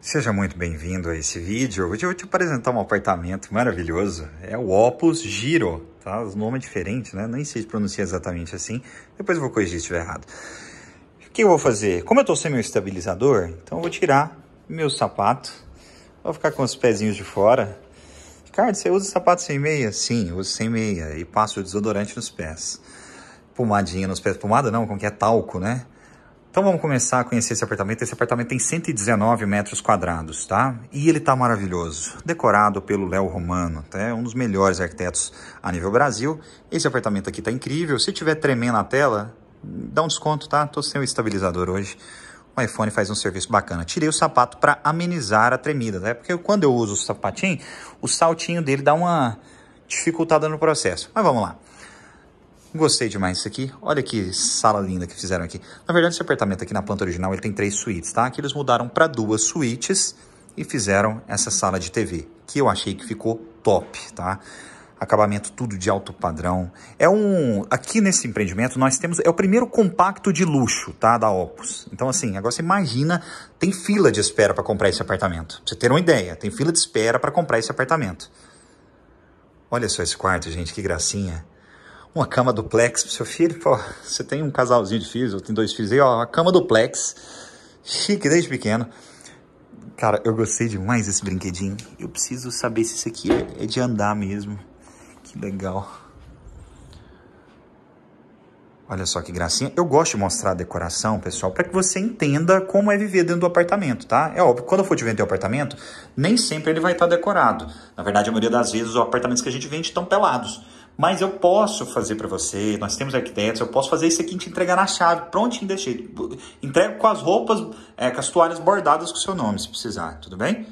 Seja muito bem-vindo a esse vídeo. Hoje eu vou te apresentar um apartamento maravilhoso. É o Opus Giro, tá? O nome é diferente, né? Nem sei se pronuncia exatamente assim. Depois eu vou corrigir se estiver errado. O que eu vou fazer? Como eu estou sem meu estabilizador, então eu vou tirar meu sapato. Vou ficar com os pezinhos de fora. Ricardo, você usa sapato sem meia? Sim, uso sem meia. E passo desodorante nos pés. Pomadinha nos pés. Pomada não, como que é talco, né? Então vamos começar a conhecer esse apartamento. Esse apartamento tem 119 metros quadrados, tá? E ele tá maravilhoso, decorado pelo Léo Romano, tá? É um dos melhores arquitetos a nível Brasil. Esse apartamento aqui tá incrível. Se tiver tremendo na tela, dá um desconto, tá? Tô sem o estabilizador hoje. O iPhone faz um serviço bacana. Tirei o sapato para amenizar a tremida, né? Porque quando eu uso o sapatinho, o saltinho dele dá uma dificultada no processo. Mas vamos lá. Gostei demais disso aqui. Olha que sala linda que fizeram aqui. Na verdade, esse apartamento aqui na planta original, ele tem três suítes, tá? Aqui eles mudaram para duas suítes e fizeram essa sala de TV, que eu achei que ficou top, tá? Acabamento tudo de alto padrão. É um... Aqui nesse empreendimento, nós temos... É o primeiro compacto de luxo, tá? Da Opus. Então, assim, agora você imagina... Tem fila de espera para comprar esse apartamento. Pra você ter uma ideia, tem fila de espera para comprar esse apartamento. Olha só esse quarto, gente, que gracinha uma cama duplex pro seu filho. Pô, você tem um casalzinho de filhos, eu tenho dois filhos aí, ó, uma cama duplex, chique desde pequeno. Cara, eu gostei demais desse brinquedinho. Eu preciso saber se isso aqui é, de andar mesmo. Que legal. Olha só que gracinha. Eu gosto de mostrar a decoração, pessoal, para que você entenda como é viver dentro do apartamento, tá? É óbvio, quando eu for te vender o um apartamento, nem sempre ele vai estar tá decorado. Na verdade, a maioria das vezes, os apartamentos que a gente vende estão pelados. Mas eu posso fazer para você, nós temos arquitetos, eu posso fazer isso aqui e te entregar na chave, prontinho desse jeito. Entrego com as roupas, é, com as toalhas bordadas com o seu nome, se precisar, tudo bem?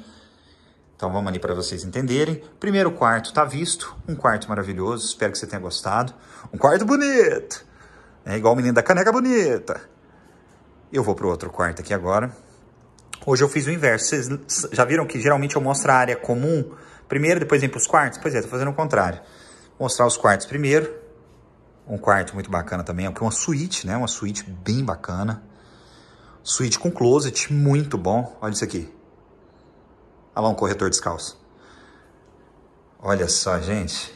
Então vamos ali para vocês entenderem. Primeiro quarto está visto, um quarto maravilhoso, espero que você tenha gostado. Um quarto bonito, é igual o menino da caneca bonita. Eu vou para o outro quarto aqui agora. Hoje eu fiz o inverso, vocês já viram que geralmente eu mostro a área comum primeiro, depois vem para os quartos? Pois é, estou fazendo o contrário mostrar os quartos primeiro. Um quarto muito bacana também, é uma suíte, né? Uma suíte bem bacana. Suíte com closet, muito bom. Olha isso aqui. Olha lá um corretor descalço. Olha só, gente.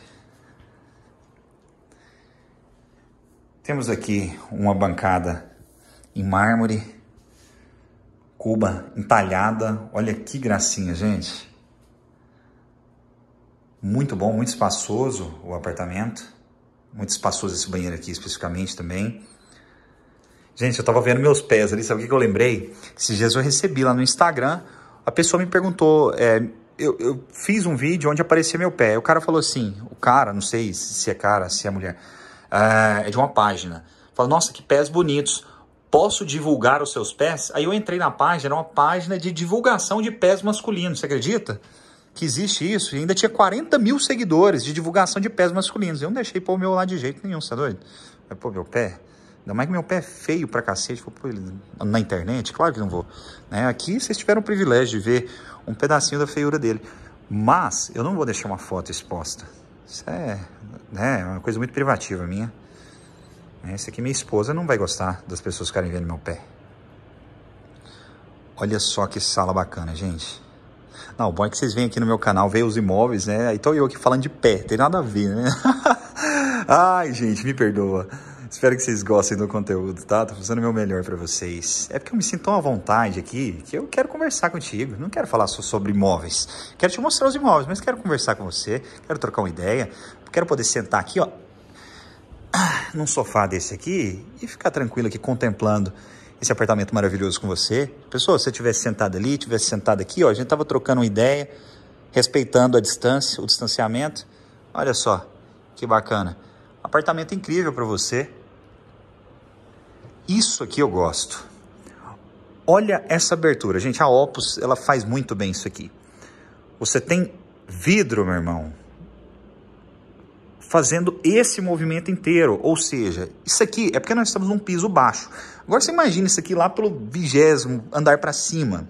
Temos aqui uma bancada em mármore, cuba entalhada. Olha que gracinha, gente. Muito bom, muito espaçoso o apartamento. Muito espaçoso esse banheiro aqui especificamente também. Gente, eu tava vendo meus pés ali, sabe o que, que eu lembrei? Esses dias eu recebi lá no Instagram, a pessoa me perguntou, é, eu, eu, fiz um vídeo onde aparecia meu pé. O cara falou assim, o cara, não sei se é cara, se é mulher, é, é de uma página. Falou, nossa, que pés bonitos. Posso divulgar os seus pés? Aí eu entrei na página, era uma página de divulgação de pés masculinos, você acredita? que existe isso, e ainda tinha 40 mil seguidores de divulgação de pés masculinos. Eu não deixei pôr o meu lá de jeito nenhum, você tá doido? Vai pôr meu pé? Ainda mais que meu pé é feio pra cacete, vou pôr ele na internet? Claro que não vou. Né? Aqui vocês tiveram o privilégio de ver um pedacinho da feiura dele. Mas eu não vou deixar uma foto exposta. Isso é né, é uma coisa muito privativa minha. Essa é, aqui minha esposa não vai gostar das pessoas ficarem vendo meu pé. Olha só que sala bacana, gente. Não, o bom é que vocês vêm aqui no meu canal, veem os imóveis, né? Aí tô eu aqui falando de pé, tem nada a ver, né? Ai, gente, me perdoa. Espero que vocês gostem do conteúdo, tá? Tô fazendo o meu melhor para vocês. É porque eu me sinto tão à vontade aqui que eu quero conversar contigo. Não quero falar só sobre imóveis. Quero te mostrar os imóveis, mas quero conversar com você, quero trocar uma ideia, quero poder sentar aqui, ó, num sofá desse aqui e ficar tranquilo aqui contemplando esse apartamento maravilhoso com você. pessoal. se você tivesse sentado ali, tivesse sentado aqui, ó, a gente tava trocando uma ideia, respeitando a distância, o distanciamento. Olha só, que bacana. Apartamento incrível para você. Isso aqui eu gosto. Olha essa abertura. Gente, a Opus, ela faz muito bem isso aqui. Você tem vidro, meu irmão fazendo esse movimento inteiro. Ou seja, isso aqui é porque nós estamos num piso baixo. Agora você imagina isso aqui lá pelo vigésimo andar para cima.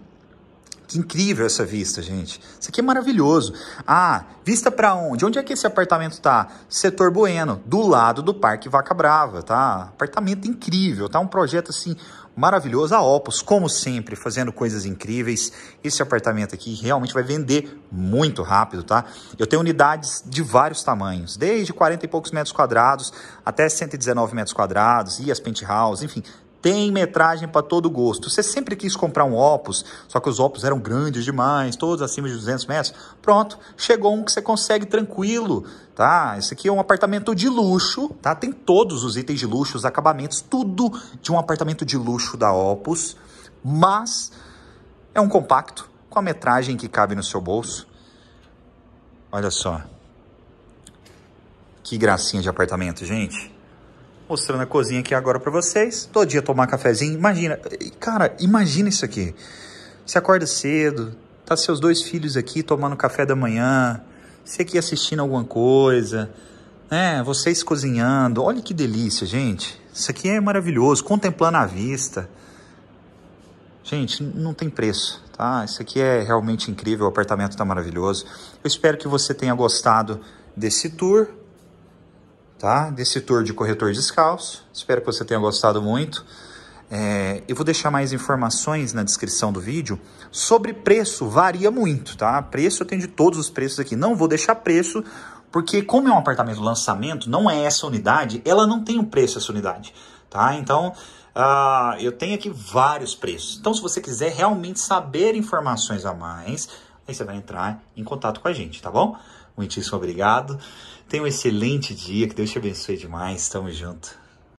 Que incrível essa vista, gente. Isso aqui é maravilhoso. Ah, vista para onde? Onde é que esse apartamento tá? Setor Bueno, do lado do Parque Vaca Brava, tá? Apartamento incrível, tá? Um projeto assim maravilhoso. A Opus, como sempre, fazendo coisas incríveis. Esse apartamento aqui realmente vai vender muito rápido, tá? Eu tenho unidades de vários tamanhos, desde 40 e poucos metros quadrados até 119 metros quadrados e as penthouse, enfim, tem metragem para todo gosto. Você sempre quis comprar um Opus, só que os Opus eram grandes demais, todos acima de 200 metros. Pronto, chegou um que você consegue tranquilo, tá? Esse aqui é um apartamento de luxo, tá? Tem todos os itens de luxo, os acabamentos, tudo de um apartamento de luxo da Opus, mas é um compacto com a metragem que cabe no seu bolso. Olha só. Que gracinha de apartamento, gente mostrando a cozinha aqui agora para vocês. Todo dia tomar cafezinho. Imagina, cara, imagina isso aqui. Você acorda cedo, tá seus dois filhos aqui tomando café da manhã, você aqui assistindo alguma coisa, né? Vocês cozinhando. Olha que delícia, gente. Isso aqui é maravilhoso, contemplando a vista. Gente, não tem preço, tá? Isso aqui é realmente incrível, o apartamento tá maravilhoso. Eu espero que você tenha gostado desse tour tá? desse tour de corretor descalço. Espero que você tenha gostado muito. É, eu vou deixar mais informações na descrição do vídeo sobre preço, varia muito, tá? Preço eu tenho de todos os preços aqui. Não vou deixar preço, porque como é um apartamento lançamento, não é essa unidade, ela não tem um preço essa unidade, tá? Então, uh, eu tenho aqui vários preços. Então, se você quiser realmente saber informações a mais, aí você vai entrar em contato com a gente, tá bom? Muitíssimo obrigado. Tenha um excelente dia, que Deus te abençoe demais. Tamo junto.